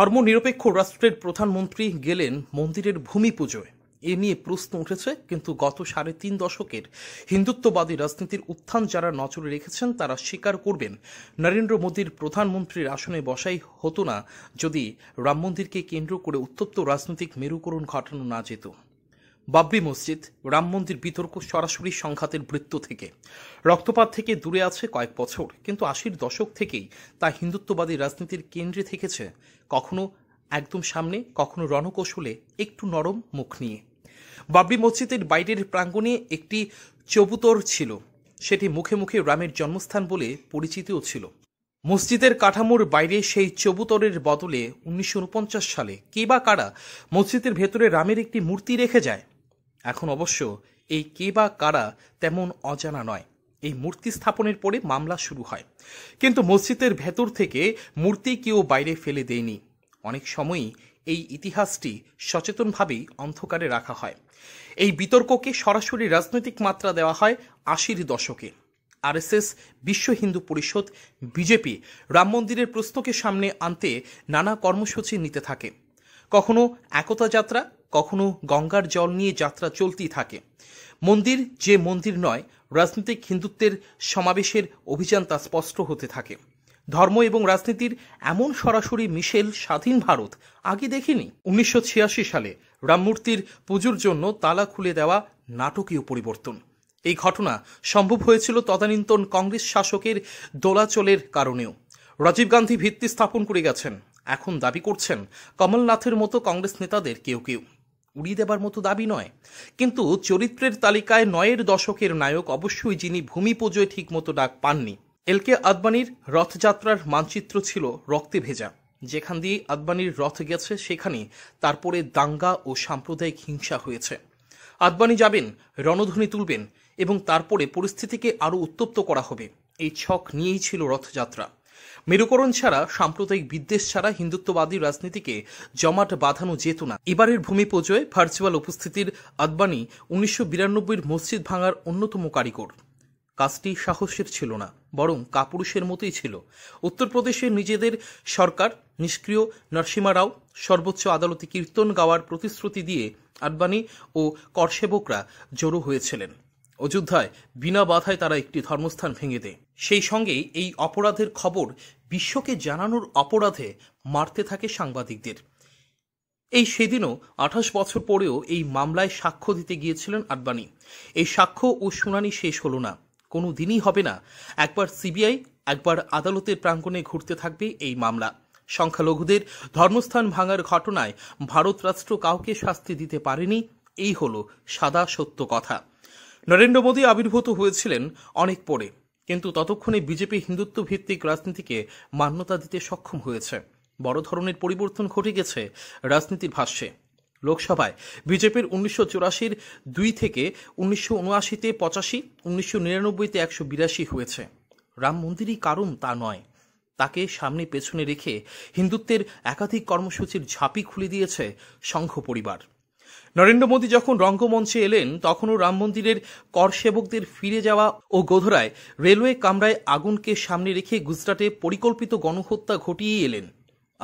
ধর্মনিরপেক্ষ রাষ্ট্রের প্রধানমন্ত্রী গেলেন মন্দিরের ভূমি পুজোয় এ নিয়ে প্রশ্ন উঠেছে কিন্তু গত সাড়ে তিন দশকের হিন্দুত্ববাদী রাজনীতির উত্থান যারা নজরে রেখেছেন তারা স্বীকার করবেন নরেন্দ্র মোদীর প্রধানমন্ত্রীর আসনে বসাই হতো না যদি রাম মন্দিরকে কেন্দ্র করে উত্তপ্ত রাজনৈতিক মেরুকরণ ঘটানো না যেত বাবরি মসজিদ রাম মন্দির বিতর্ক সরাসরি সংঘাতের বৃত্ত থেকে রক্তপাত থেকে দূরে আছে কয়েক বছর কিন্তু আশির দশক থেকেই তা হিন্দুত্ববাদী রাজনীতির কেন্দ্রে থেকেছে কখনো একদম সামনে কখনো রণকৌশলে একটু নরম মুখ নিয়ে বাবরি মসজিদের বাইরের প্রাঙ্গণে একটি চবুতর ছিল সেটি মুখে মুখে রামের জন্মস্থান বলে পরিচিতও ছিল মসজিদের কাঠামোর বাইরে সেই চবুতরের বদলে উনিশশো সালে কে বা কারা মসজিদের ভেতরে রামের একটি মূর্তি রেখে যায় এখন অবশ্য এই কে বা কারা তেমন অজানা নয় এই মূর্তি স্থাপনের পরে মামলা শুরু হয় কিন্তু মসজিদের ভেতর থেকে মূর্তি কেউ বাইরে ফেলে দেয়নি অনেক সময়ই এই ইতিহাসটি সচেতনভাবেই অন্ধকারে রাখা হয় এই বিতর্ককে সরাসরি রাজনৈতিক মাত্রা দেওয়া হয় আশির দশকে আরএসএস বিশ্ব হিন্দু পরিষদ বিজেপি রাম মন্দিরের প্রশ্নকে সামনে আনতে নানা কর্মসূচি নিতে থাকে কখনো একতা যাত্রা কখনো গঙ্গার জল নিয়ে যাত্রা চলতেই থাকে মন্দির যে মন্দির নয় রাজনৈতিক হিন্দুত্বের সমাবেশের অভিযান তা স্পষ্ট হতে থাকে ধর্ম এবং রাজনীতির এমন সরাসরি মিশেল স্বাধীন ভারত আগে দেখিনি উনিশশো সালে রামমূর্তির পুজোর জন্য তালা খুলে দেওয়া নাটকীয় পরিবর্তন এই ঘটনা সম্ভব হয়েছিল তদানীন্তন কংগ্রেস শাসকের দোলাচলের কারণেও রাজীব গান্ধী ভিত্তি স্থাপন করে গেছেন এখন দাবি করছেন কমলনাথের মতো কংগ্রেস নেতাদের কেউ কেউ উড়িয়ে দেবার মতো দাবি নয় কিন্তু চরিত্রের তালিকায় নয়ের দশকের নায়ক অবশ্যই যিনি ভূমি পুজোয় ঠিকমতো ডাক পাননি এলকে আদবানির রথযাত্রার মানচিত্র ছিল রক্তে ভেজা যেখান দিয়ে আদবানির রথ গেছে সেখানে তারপরে দাঙ্গা ও সাম্প্রদায়িক হিংসা হয়েছে আদবানি যাবেন রণধ্বনি তুলবেন এবং তারপরে পরিস্থিতিকে আরও উত্তপ্ত করা হবে এই ছক নিয়েই ছিল রথযাত্রা মেরুকরণ ছাড়া সাম্প্রদায়িক বিদ্বেষ ছাড়া হিন্দুত্ববাদী রাজনীতিকে জমাট বাঁধানো যেত না এবারের ভূমি পুজোয় ভার্চুয়াল উপস্থিতির আদবানি উনিশশো বিরানব্বইয়ের মসজিদ ভাঙার অন্যতম কারিগর কাজটি সাহসের ছিল না বরং কাপুরুষের মতোই ছিল উত্তরপ্রদেশে নিজেদের সরকার নিষ্ক্রিয় নরসিমা রাও সর্বোচ্চ আদালতে কীর্তন গাওয়ার প্রতিশ্রুতি দিয়ে আডবাণী ও করসেবকরা জড়ো হয়েছিলেন অযোধ্যায় বিনা বাধায় তারা একটি ধর্মস্থান ভেঙে দেয় সেই সঙ্গে এই অপরাধের খবর বিশ্বকে জানানোর অপরাধে মারতে থাকে সাংবাদিকদের এই সেদিনও আঠাশ বছর পরেও এই মামলায় সাক্ষ্য দিতে গিয়েছিলেন আডবাণী এই সাক্ষ্য ও শুনানি শেষ হলো না কোনো দিনই হবে না একবার সিবিআই একবার আদালতের প্রাঙ্গণে ঘুরতে থাকবে এই মামলা সংখ্যালঘুদের ধর্মস্থান ভাঙার ঘটনায় ভারত রাষ্ট্র কাউকে শাস্তি দিতে পারেনি এই হলো সাদা সত্য কথা নরেন্দ্র মোদী আবির্ভূত হয়েছিলেন অনেক পরে কিন্তু ততক্ষণে বিজেপি হিন্দুত্ব ভিত্তিক রাজনীতিকে মান্যতা দিতে সক্ষম হয়েছে বড় ধরনের পরিবর্তন ঘটে গেছে রাজনীতির ভাষ্যে লোকসভায় বিজেপির উনিশশো চুরাশির দুই থেকে উনিশশো উনআশিতে পঁচাশি উনিশশো নিরানব্বইতে একশো বিরাশি হয়েছে রাম মন্দিরই কারণ তা নয় তাকে সামনে পেছনে রেখে হিন্দুত্বের একাধিক কর্মসূচির ঝাঁপি খুলে দিয়েছে সংঘ পরিবার নরেন্দ্র মোদী যখন রঙ্গমঞ্চে এলেন তখনও রাম মন্দিরের কর সেবকদের ফিরে যাওয়া ও গোধরায় রেলওয়ে কামরায় আগুনকে সামনে রেখে গুজরাটে পরিকল্পিত গণহত্যা ঘটিয়ে এলেন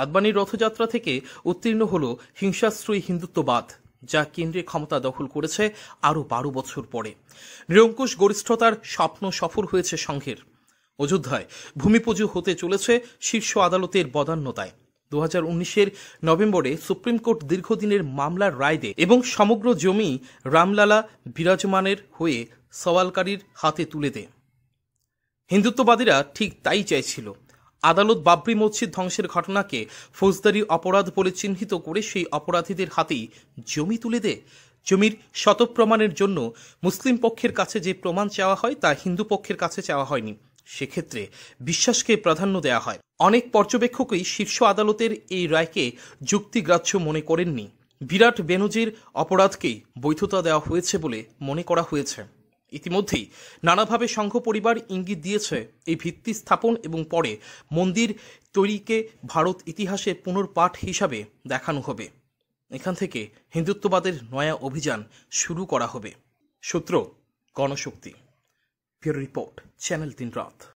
আদবানির রথযাত্রা থেকে উত্তীর্ণ হল হিংসাশ্রয়ী হিন্দুত্ববাদ যা কেন্দ্রে ক্ষমতা দখল করেছে আরও বারো বছর পরে নিরঙ্কুশ গরিষ্ঠতার স্বপ্ন সফল হয়েছে সংঘের অযোধ্যায় ভূমিপুজো হতে চলেছে শীর্ষ আদালতের বদান্যতায় দু হাজার নভেম্বরে সুপ্রিম কোর্ট দীর্ঘদিনের মামলার রায় দেয় এবং সমগ্র জমি রামলালা বিরাজমানের হয়ে সওয়ালকারীর হাতে তুলে দেয় হিন্দুত্ববাদীরা ঠিক তাই চাইছিল আদালত বাবরি মসজিদ ধ্বংসের ঘটনাকে ফৌজদারি অপরাধ বলে চিহ্নিত করে সেই অপরাধীদের হাতেই জমি তুলে দেয় জমির শতপ্রমাণের জন্য মুসলিম পক্ষের কাছে যে প্রমাণ চাওয়া হয় তা হিন্দু পক্ষের কাছে চাওয়া হয়নি সেক্ষেত্রে বিশ্বাসকে প্রাধান্য দেয়া হয় অনেক পর্যবেক্ষকই শীর্ষ আদালতের এই রায়কে যুক্তিগ্রাহ্য মনে করেননি বিরাট বেনজির অপরাধকেই বৈধতা দেওয়া হয়েছে বলে মনে করা হয়েছে ইতিমধ্যেই নানাভাবে সংঘ পরিবার ইঙ্গিত দিয়েছে এই ভিত্তি স্থাপন এবং পরে মন্দির তৈরিকে ভারত ইতিহাসে পুনর্পাঠ হিসাবে দেখানো হবে এখান থেকে হিন্দুত্ববাদের নয়া অভিযান শুরু করা হবে সূত্র Ganashakti Peer Report, Channel Tin Roth.